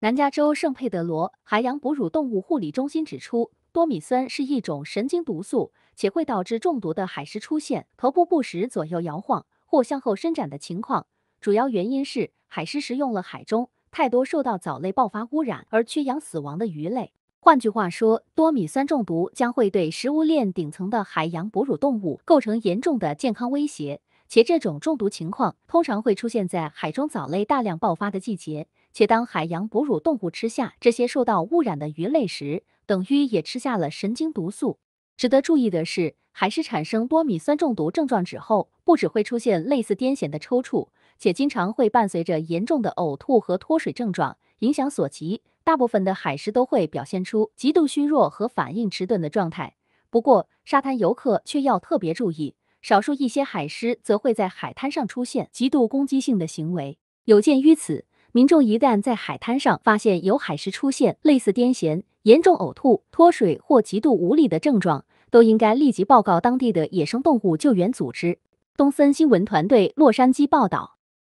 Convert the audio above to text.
南加州圣佩德罗海洋哺乳动物护理中心指出，多米酸是一种神经毒素，且会导致中毒的海狮出现头部不时左右摇晃或向后伸展的情况。主要原因是海狮食用了海中太多受到藻类爆发污染而缺氧死亡的鱼类。换句话说，多米酸中毒将会对食物链顶层的海洋哺乳动物构成严重的健康威胁，且这种中毒情况通常会出现在海中藻类大量爆发的季节。且当海洋哺乳动物吃下这些受到污染的鱼类时，等于也吃下了神经毒素。值得注意的是，海狮产生多米酸中毒症状之后，不只会出现类似癫痫的抽搐，且经常会伴随着严重的呕吐和脱水症状，影响所及，大部分的海狮都会表现出极度虚弱和反应迟钝的状态。不过，沙滩游客却要特别注意，少数一些海狮则会在海滩上出现极度攻击性的行为。有鉴于此。民众一旦在海滩上发现有海狮出现类似癫痫、严重呕吐、脱水或极度无力的症状，都应该立即报告当地的野生动物救援组织。东森新闻团队洛杉矶报道。